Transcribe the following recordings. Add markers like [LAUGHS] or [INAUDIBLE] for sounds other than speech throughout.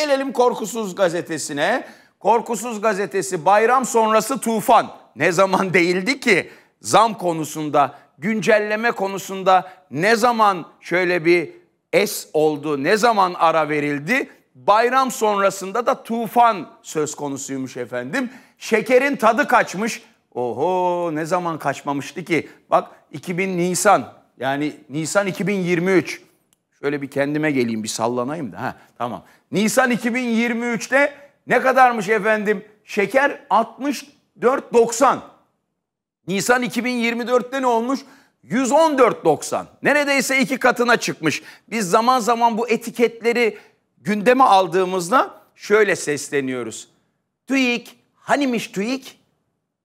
Gelelim Korkusuz Gazetesi'ne. Korkusuz Gazetesi bayram sonrası tufan. Ne zaman değildi ki zam konusunda, güncelleme konusunda ne zaman şöyle bir es oldu, ne zaman ara verildi? Bayram sonrasında da tufan söz konusuymuş efendim. Şekerin tadı kaçmış. Oho ne zaman kaçmamıştı ki? Bak 2000 Nisan yani Nisan 2023 Şöyle bir kendime geleyim bir sallanayım da. Ha, tamam. Nisan 2023'te ne kadarmış efendim? Şeker 64.90. Nisan 2024'te ne olmuş? 114.90. Neredeyse iki katına çıkmış. Biz zaman zaman bu etiketleri gündeme aldığımızda şöyle sesleniyoruz. TÜİK, hanimiş TÜİK?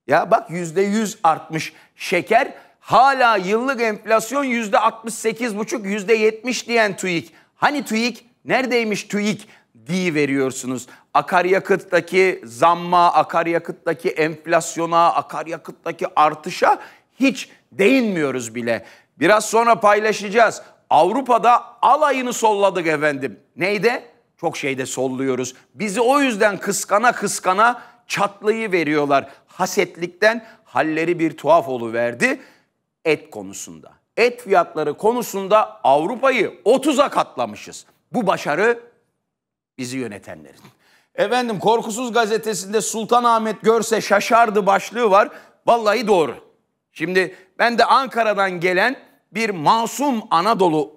Ya bak yüzde yüz artmış şeker Hala yıllık enflasyon yüzde 68 buçuk yüzde 70 diyen TÜİK. Hani TÜİK? Neredeymiş TÜİK? Di veriyorsunuz. Akaryakıttaki zamma, akaryakıttaki enflasyona, akaryakıttaki artışa hiç değinmiyoruz bile. Biraz sonra paylaşacağız. Avrupa'da alayını solladık efendim. Neyde? Çok şeyde solluyoruz. Bizi o yüzden kıskana kıskana çatlayı veriyorlar. Hasetlikten halleri bir tuhaf oluverdi. verdi et konusunda. Et fiyatları konusunda Avrupa'yı 30'a katlamışız. Bu başarı bizi yönetenlerin. Efendim Korkusuz gazetesinde Sultan Ahmet görse şaşardı başlığı var. Vallahi doğru. Şimdi ben de Ankara'dan gelen bir masum Anadolu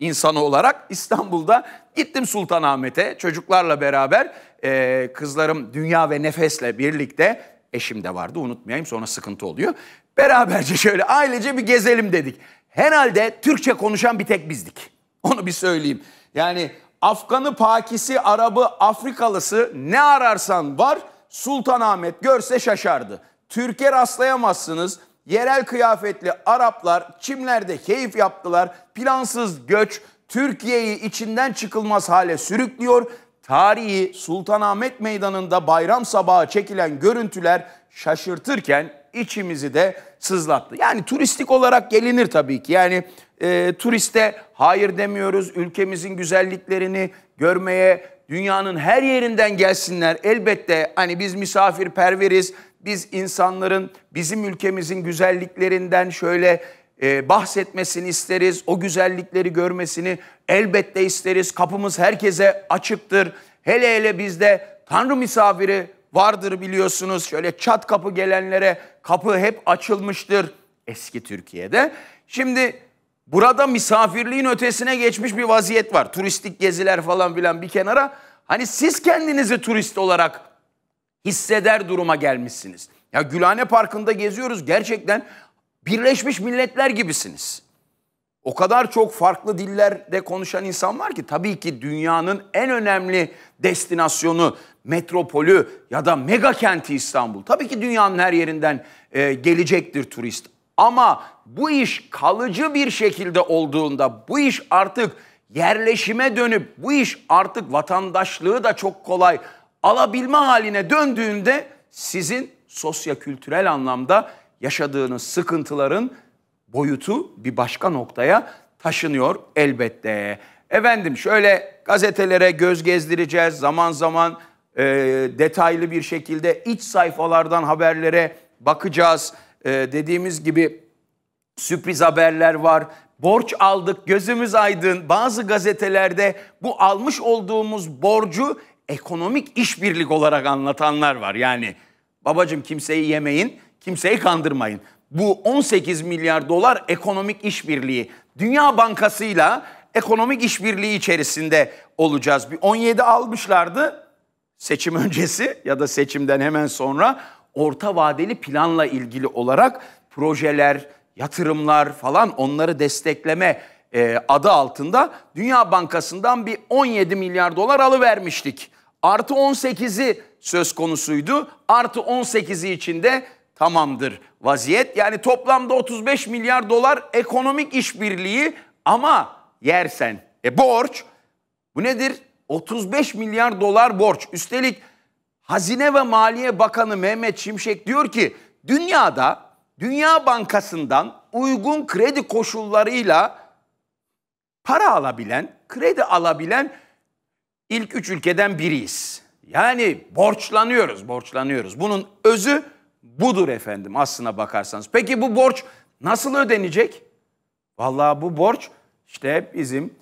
insanı olarak İstanbul'da gittim Sultanahmet'e çocuklarla beraber e, kızlarım Dünya ve Nefes'le birlikte Eşim de vardı unutmayayım sonra sıkıntı oluyor. Beraberce şöyle ailece bir gezelim dedik. Herhalde Türkçe konuşan bir tek bizdik. [LAUGHS] Onu bir söyleyeyim. Yani Afganı, Pakisi, Arabı, Afrikalısı ne ararsan var Sultanahmet görse şaşardı. Türkiye rastlayamazsınız. Yerel kıyafetli Araplar çimlerde keyif yaptılar. Plansız göç Türkiye'yi içinden çıkılmaz hale sürüklüyor tarihi Sultanahmet Meydanı'nda bayram sabahı çekilen görüntüler şaşırtırken içimizi de sızlattı. Yani turistik olarak gelinir tabii ki. Yani e, turiste hayır demiyoruz. Ülkemizin güzelliklerini görmeye dünyanın her yerinden gelsinler. Elbette hani biz misafirperveriz. Biz insanların bizim ülkemizin güzelliklerinden şöyle ee, bahsetmesini isteriz. O güzellikleri görmesini elbette isteriz. Kapımız herkese açıktır. Hele hele bizde Tanrı misafiri vardır biliyorsunuz. Şöyle çat kapı gelenlere kapı hep açılmıştır eski Türkiye'de. Şimdi burada misafirliğin ötesine geçmiş bir vaziyet var. Turistik geziler falan filan bir kenara. Hani siz kendinizi turist olarak hisseder duruma gelmişsiniz. Ya Gülhane Parkı'nda geziyoruz gerçekten Birleşmiş Milletler gibisiniz. O kadar çok farklı dillerde konuşan insan var ki tabii ki dünyanın en önemli destinasyonu, metropolü ya da mega kenti İstanbul. Tabii ki dünyanın her yerinden e, gelecektir turist. Ama bu iş kalıcı bir şekilde olduğunda, bu iş artık yerleşime dönüp, bu iş artık vatandaşlığı da çok kolay alabilme haline döndüğünde sizin sosyo-kültürel anlamda yaşadığınız sıkıntıların boyutu bir başka noktaya taşınıyor elbette. Efendim şöyle gazetelere göz gezdireceğiz. Zaman zaman e, detaylı bir şekilde iç sayfalardan haberlere bakacağız. E, dediğimiz gibi sürpriz haberler var. Borç aldık, gözümüz aydın. Bazı gazetelerde bu almış olduğumuz borcu ekonomik işbirlik olarak anlatanlar var. Yani babacım kimseyi yemeyin, Kimseyi kandırmayın. Bu 18 milyar dolar ekonomik işbirliği. Dünya Bankası'yla ekonomik işbirliği içerisinde olacağız. Bir 17 almışlardı seçim öncesi ya da seçimden hemen sonra orta vadeli planla ilgili olarak projeler, yatırımlar falan onları destekleme e, adı altında Dünya Bankası'ndan bir 17 milyar dolar alıvermiştik. Artı 18'i söz konusuydu. Artı 18'i içinde tamamdır vaziyet. Yani toplamda 35 milyar dolar ekonomik işbirliği ama yersen. E borç bu nedir? 35 milyar dolar borç. Üstelik Hazine ve Maliye Bakanı Mehmet Şimşek diyor ki dünyada Dünya Bankası'ndan uygun kredi koşullarıyla para alabilen, kredi alabilen ilk üç ülkeden biriyiz. Yani borçlanıyoruz, borçlanıyoruz. Bunun özü budur efendim aslına bakarsanız. Peki bu borç nasıl ödenecek? Vallahi bu borç işte bizim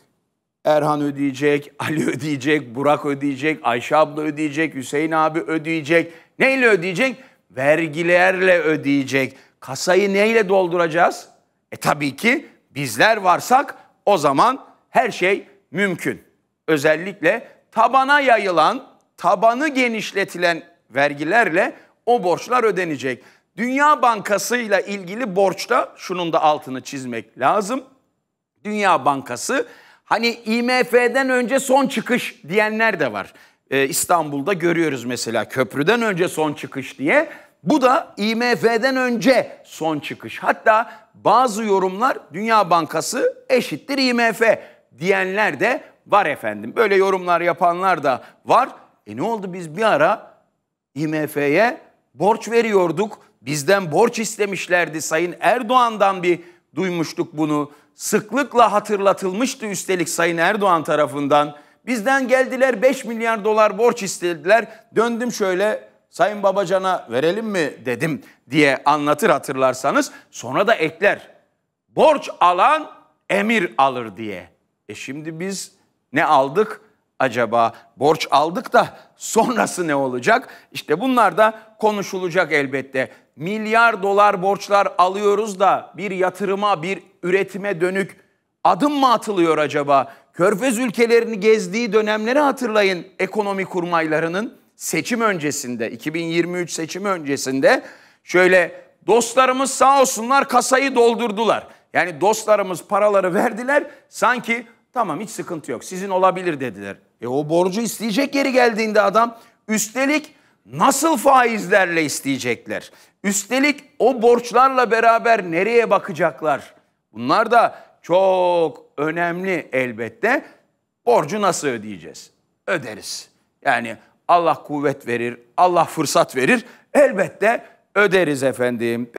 Erhan ödeyecek, [LAUGHS] Ali ödeyecek, Burak ödeyecek, Ayşe abla ödeyecek, Hüseyin abi ödeyecek. Neyle ödeyecek? Vergilerle ödeyecek. Kasayı neyle dolduracağız? E tabii ki bizler varsak o zaman her şey mümkün. Özellikle tabana yayılan, tabanı genişletilen vergilerle o borçlar ödenecek. Dünya Bankası ile ilgili borçta şunun da altını çizmek lazım. Dünya Bankası hani IMF'den önce son çıkış diyenler de var. Ee, İstanbul'da görüyoruz mesela köprüden önce son çıkış diye. Bu da IMF'den önce son çıkış. Hatta bazı yorumlar Dünya Bankası eşittir IMF diyenler de var efendim. Böyle yorumlar yapanlar da var. E ne oldu biz bir ara IMF'ye borç veriyorduk. Bizden borç istemişlerdi. Sayın Erdoğan'dan bir duymuştuk bunu. Sıklıkla hatırlatılmıştı üstelik Sayın Erdoğan tarafından. Bizden geldiler 5 milyar dolar borç istediler. Döndüm şöyle Sayın Babacan'a verelim mi dedim diye anlatır hatırlarsanız. Sonra da ekler. Borç alan emir alır diye. E şimdi biz ne aldık? acaba? Borç aldık da sonrası ne olacak? İşte bunlar da konuşulacak elbette. Milyar dolar borçlar alıyoruz da bir yatırıma, bir üretime dönük adım mı atılıyor acaba? Körfez ülkelerini gezdiği dönemleri hatırlayın ekonomi kurmaylarının seçim öncesinde, 2023 seçim öncesinde şöyle dostlarımız sağ olsunlar kasayı doldurdular. Yani dostlarımız paraları verdiler sanki tamam hiç sıkıntı yok sizin olabilir dediler. E o borcu isteyecek yeri geldiğinde adam. Üstelik nasıl faizlerle isteyecekler? Üstelik o borçlarla beraber nereye bakacaklar? Bunlar da çok önemli elbette. Borcu nasıl ödeyeceğiz? Öderiz. Yani Allah kuvvet verir, Allah fırsat verir. Elbette öderiz efendim.